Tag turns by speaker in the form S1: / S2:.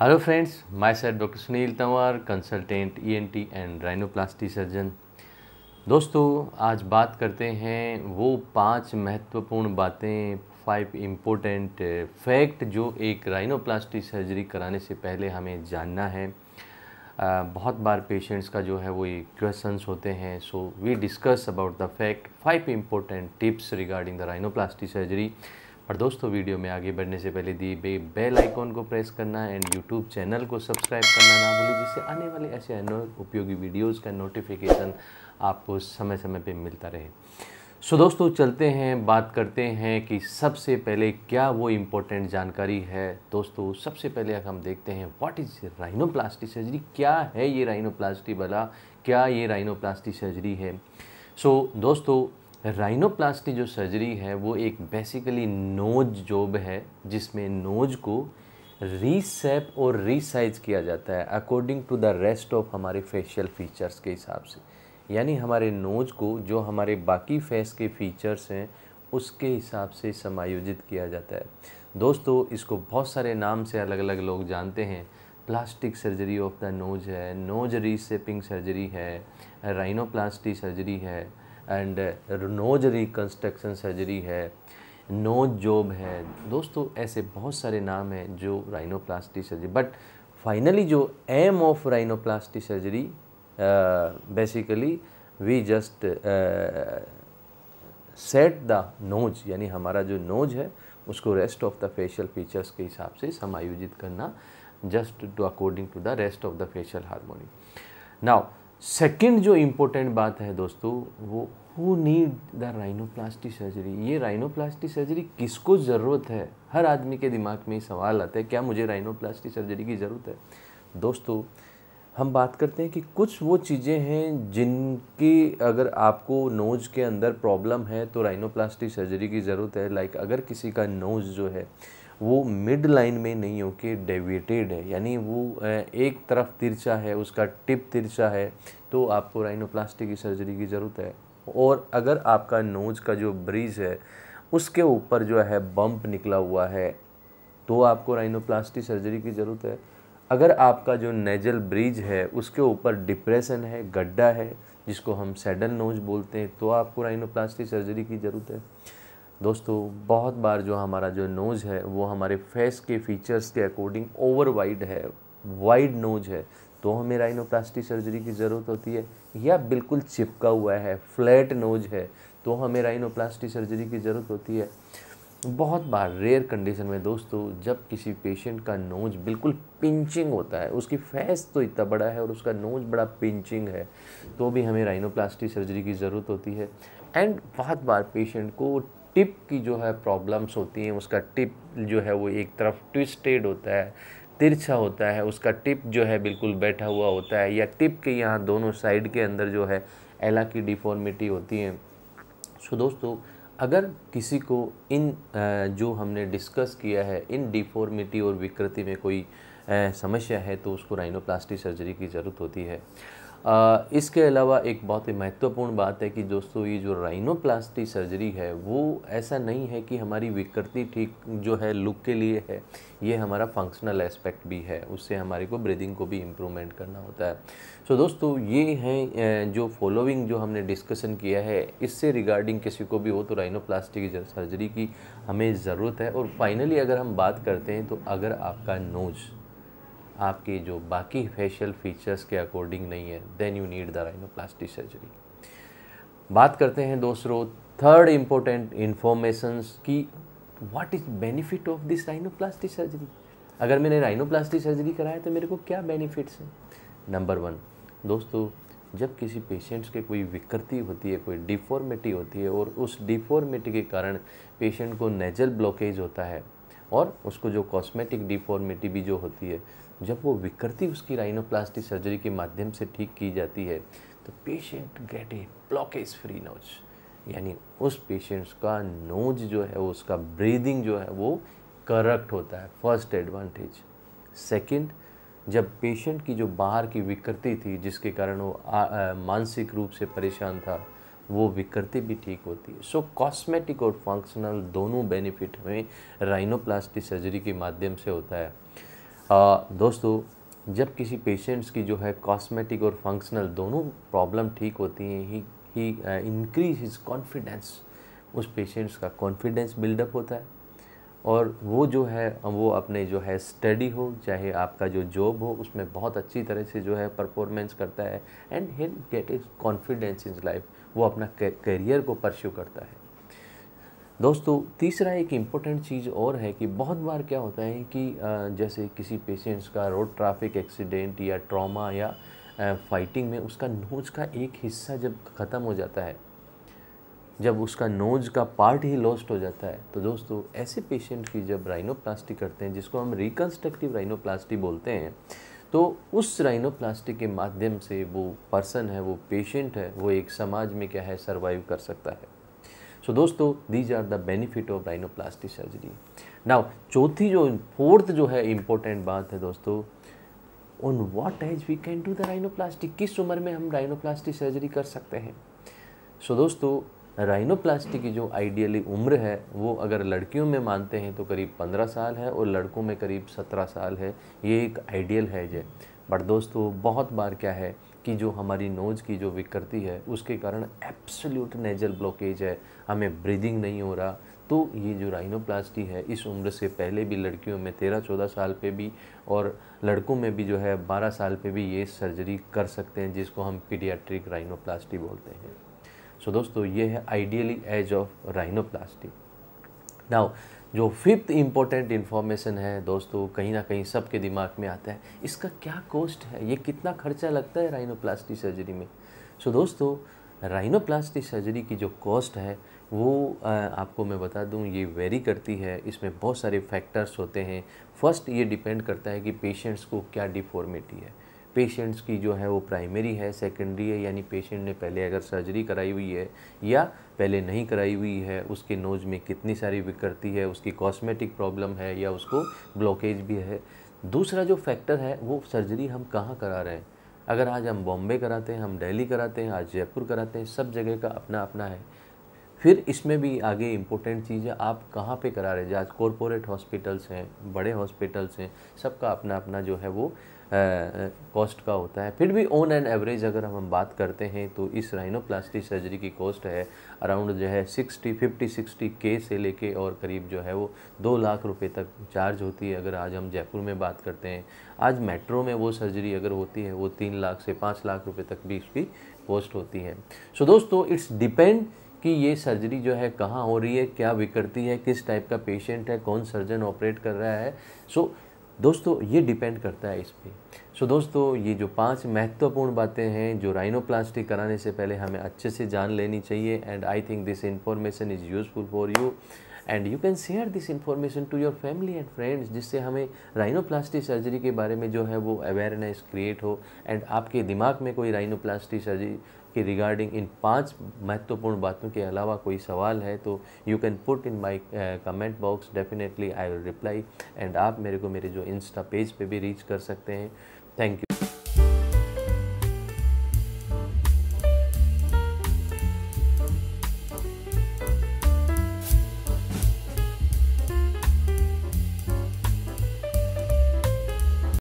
S1: hello friends my sir doctor Sunil Tanwar consultant ENT and rhinoplasty surgeon दोस्तों आज बात करते हैं वो पांच महत्वपूर्ण बातें फाइव इम्पोर्टेंट फैक्ट जो एक राइनोप्लास्टी सर्जरी कराने से पहले हमें जानना है आ, बहुत बार पेशेंट्स का जो है वो ये क्वेश्चंस होते हैं so we discuss about the fact five important tips regarding the rhinoplasty surgery और दोस्तों वीडियो में आगे बढ़ने से पहले दी बे बेल आइकॉन को प्रेस करना एंड यूट्यूब चैनल को सब्सक्राइब करना ना भूलें जिससे आने वाले ऐसे अन्य उपयोगी वीडियोज़ का नोटिफिकेशन आपको समय समय पर मिलता रहे सो so, दोस्तों चलते हैं बात करते हैं कि सबसे पहले क्या वो इम्पोर्टेंट जानकारी है दोस्तों सबसे पहले हम देखते हैं व्हाट इज़ राइनोप्लास्टी सर्जरी क्या है ये राइनोप्लास्टी भला क्या ये राइनोप्लास्टी सर्जरी है सो so, दोस्तों राइनोप्लास्टी जो सर्जरी है वो एक बेसिकली नोज जॉब है जिसमें नोज को रीसेप और रीसाइज किया जाता है according to the rest of हमारे फेशियल फीचर्स के हिसाब से यानी हमारे नोज को जो हमारे बाकी फेस के फीचर्स हैं उसके हिसाब से समायोजित किया जाता है दोस्तों इसको बहुत सारे नाम से अलग अलग लोग जानते हैं plastic surgery of the nose है नोज रीसेपिंग सर्जरी है राइनोप्लास्टी सर्जरी है एंड नोज रिकन्स्ट्रक्शन सर्जरी है नोज जॉब है दोस्तों ऐसे बहुत सारे नाम हैं जो राइनोप्लास्टी सर्जरी बट फाइनली जो aim of rhinoplasty surgery basically we just set the nose यानी हमारा जो नोज है उसको rest of the facial features के हिसाब से समायोजित करना just to according to the rest of the facial harmony now second जो इम्पोर्टेंट बात है दोस्तों वो who need the rhinoplasty surgery ये राइनोप्लास्टी सर्जरी किसको ज़रूरत है हर आदमी के दिमाग में सवाल आता है क्या मुझे राइनोप्लास्टी सर्जरी की ज़रूरत है दोस्तों हम बात करते हैं कि कुछ वो चीज़ें हैं जिनकी अगर आपको नोज़ के अंदर प्रॉब्लम है तो राइनोप्लास्टी सर्जरी की ज़रूरत है लाइक अगर किसी का नोज़ जो है वो मिड लाइन में नहीं होके डेविएटेड है यानी वो एक तरफ तिरछा है उसका टिप तिरछा है तो आपको राइनोप्लास्टी की सर्जरी की ज़रूरत है और अगर आपका नोज का जो ब्रिज है उसके ऊपर जो है बम्प निकला हुआ है तो आपको राइनोप्लास्टी सर्जरी की ज़रूरत है अगर आपका जो नेजल ब्रिज है उसके ऊपर डिप्रेशन है गड्ढा है जिसको हम सैडल नोज बोलते हैं तो आपको राइनोप्लास्टी सर्जरी की ज़रूरत है दोस्तों बहुत बार जो हमारा जो नोज़ है वो हमारे फेस के फीचर्स के अकॉर्डिंग ओवर वाइड है वाइड नोज है तो हमें राइनोप्लास्टी सर्जरी की ज़रूरत होती है या बिल्कुल चिपका हुआ है फ्लैट नोज है तो हमें राइनोप्लास्टी सर्जरी की ज़रूरत होती है बहुत बार रेयर कंडीशन में दोस्तों जब किसी पेशेंट का नोज बिल्कुल पिंचिंग होता है उसकी फेस तो इतना बड़ा है और उसका नोज बड़ा पिंचिंग है तो भी हमें राइनोप्लास्टी सर्जरी की ज़रूरत होती है एंड बहुत बार पेशेंट को टिप की जो है प्रॉब्लम्स होती हैं उसका टिप जो है वो एक तरफ ट्विस्टेड होता है तिरछा होता है उसका टिप जो है बिल्कुल बैठा हुआ होता है या टिप के यहाँ दोनों साइड के अंदर जो है एला की डिफॉर्मिटी होती है सो दोस्तों अगर किसी को इन जो हमने डिस्कस किया है इन डिफॉर्मिटी और विकृति में कोई समस्या है तो उसको राइनोप्लास्टी सर्जरी की ज़रूरत होती है इसके अलावा एक बहुत ही महत्वपूर्ण बात है कि दोस्तों ये जो राइनोप्लास्टी सर्जरी है वो ऐसा नहीं है कि हमारी विकृति ठीक जो है लुक के लिए है ये हमारा फंक्शनल एस्पेक्ट भी है उससे हमारे को ब्रीदिंग को भी इम्प्रूवमेंट करना होता है सो so, दोस्तों ये हैं जो फॉलोइंग जो हमने डिस्कशन किया है इससे रिगार्डिंग किसी को भी हो तो राइनोप्लास्टी की सर्जरी की हमें ज़रूरत है और फाइनली अगर हम बात करते हैं तो अगर आपका नोज़ आपकी जो बाकी फेशियल फीचर्स के अकॉर्डिंग नहीं है then you need the rhinoplastic surgery बात करते हैं दोस्तों थर्ड इम्पोर्टेंट इन्फॉर्मेशंस की what is benefit of this rhinoplastic surgery अगर मैंने राइनोप्लास्टिक सर्जरी कराया तो मेरे को क्या बेनिफिट्स हैं नंबर वन दोस्तों जब किसी पेशेंट्स के कोई विकृति होती है कोई डिफॉर्मिटी होती है और उस डिफॉर्मिटी के कारण पेशेंट को नेजल ब्लॉकेज होता है और उसको जो कॉस्मेटिक डिफॉर्मिटी भी जो होती है जब वो विकृति उसकी राइनोप्लास्टी सर्जरी के माध्यम से ठीक की जाती है तो patient get a blockage free nose यानी उस पेशेंट्स का नोज जो है उसका ब्रीदिंग जो है वो करेक्ट होता है फर्स्ट एडवांटेज सेकंड जब पेशेंट की जो बाहर की विकृति थी जिसके कारण वो मानसिक रूप से परेशान था वो विकृति भी ठीक होती है सो कॉस्मेटिक और फंक्शनल दोनों बेनिफिट हमें राइनोप्लास्टी सर्जरी के माध्यम से होता है आ, दोस्तों जब किसी पेशेंट्स की जो है कॉस्मेटिक और फंक्शनल दोनों प्रॉब्लम ठीक होती हैं ही इंक्रीज हिज कॉन्फिडेंस उस पेशेंट्स का कॉन्फिडेंस बिल्डअप होता है और वो जो है वो अपने जो है स्टडी हो चाहे आपका जो जॉब हो उसमें बहुत अच्छी तरह से जो है परफॉर्मेंस करता है and he'll get his confidence in life वो अपना करियर को परस्यू करता है दोस्तों तीसरा एक इम्पोर्टेंट चीज़ और है कि बहुत बार क्या होता है कि जैसे किसी पेशेंट्स का रोड ट्रैफिक एक्सीडेंट या ट्रॉमा या फाइटिंग में उसका नोज का एक हिस्सा जब ख़त्म हो जाता है जब उसका नोज का पार्ट ही लॉस्ट हो जाता है तो दोस्तों ऐसे पेशेंट की जब राइनोप्लास्टी करते हैं जिसको हम रिकन्स्ट्रक्टिव राइनोप्लास्टी बोलते हैं तो उस राइनोप्लास्टी के माध्यम से वो पर्सन है वो पेशेंट है वो एक समाज में क्या है सर्वाइव कर सकता है सो so, दोस्तों these are the benefit of rhinoplasty surgery now चौथी जो फोर्थ जो है इम्पोर्टेंट बात है दोस्तों on what age we can do the rhinoplasty किस उम्र में हम राइनोप्लास्टी सर्जरी कर सकते हैं सो so, दोस्तों राइनोप्लास्टी की जो आइडियली उम्र है वो अगर लड़कियों में मानते हैं तो करीब 15 साल है और लड़कों में करीब 17 साल है ये एक आइडियल है जय बट दोस्तों बहुत बार क्या है कि जो हमारी नोज़ की जो विकृति है उसके कारण एब्सोल्यूट नेजल ब्लॉकेज है हमें ब्रीदिंग नहीं हो रहा तो ये जो राइनोप्लास्टी है इस उम्र से पहले भी लड़कियों में तेरह चौदह साल पे भी और लड़कों में भी जो है बारह साल पे भी ये सर्जरी कर सकते हैं जिसको हम पीडियाट्रिक राइनोप्लास्टी बोलते हैं सो दोस्तों ये है ideally age of rhinoplasty now जो फिफ्थ इंपॉर्टेंट इन्फॉर्मेशन है दोस्तों कहीं ना कहीं सबके दिमाग में आता है इसका क्या कॉस्ट है ये कितना खर्चा लगता है राइनोप्लास्टी सर्जरी में सो so, दोस्तों राइनोप्लास्टी सर्जरी की जो कॉस्ट है वो आ, आपको मैं बता दूं ये वेरी करती है इसमें बहुत सारे फैक्टर्स होते हैं फर्स्ट ये डिपेंड करता है कि पेशेंट्स को क्या डिफॉर्मिटी है पेशेंट्स की जो है वो प्राइमरी है सेकेंडरी है यानी पेशेंट ने पहले अगर सर्जरी कराई हुई है या पहले नहीं कराई हुई है उसके नोज में कितनी सारी विकृति है उसकी कॉस्मेटिक प्रॉब्लम है या उसको ब्लॉकेज भी है दूसरा जो फैक्टर है वो सर्जरी हम कहाँ करा रहे हैं अगर आज हम बॉम्बे कराते हैं हम दिल्ली कराते हैं आज जयपुर कराते हैं सब जगह का अपना अपना है फिर इसमें भी आगे इम्पोर्टेंट चीज़ है आप कहाँ पे करा रहे हैं आज कॉरपोरेट हॉस्पिटल्स हैं बड़े हॉस्पिटल्स हैं सबका अपना अपना जो है वो कॉस्ट का होता है फिर भी ऑन एंड एवरेज अगर हम बात करते हैं तो इस राइनोप्लास्टी सर्जरी की कॉस्ट है अराउंड जो है सिक्सटी फिफ्टी सिक्सटी के से लेके और करीब जो है वो दो लाख रुपए तक चार्ज होती है अगर आज हम जयपुर में बात करते हैं आज मेट्रो में वो सर्जरी अगर होती है वो तीन लाख से पाँच लाख रुपये तक भी इसकी कॉस्ट होती है सो so, दोस्तों इट्स डिपेंड कि ये सर्जरी जो है कहाँ हो रही है क्या विकृति है किस टाइप का पेशेंट है कौन सर्जन ऑपरेट कर रहा है सो so, दोस्तों ये डिपेंड करता है इस पर सो so, दोस्तों ये जो पांच महत्वपूर्ण बातें हैं जो राइनोप्लास्टिक कराने से पहले हमें अच्छे से जान लेनी चाहिए and I think this information is useful for you and you can share this information to your family and friends जिससे हमें राइनोप्लास्टिक सर्जरी के बारे में जो है वो अवेयरनेस क्रिएट हो एंड आपके दिमाग में कोई राइनोप्लास्टिक सर्जरी के रिगार्डिंग इन पांच महत्वपूर्ण बातों के अलावा कोई सवाल है तो you can put in my comment box definitely I will reply and आप मेरे को मेरे जो इंस्टा पेज पे भी रीच कर सकते हैं थैंक यू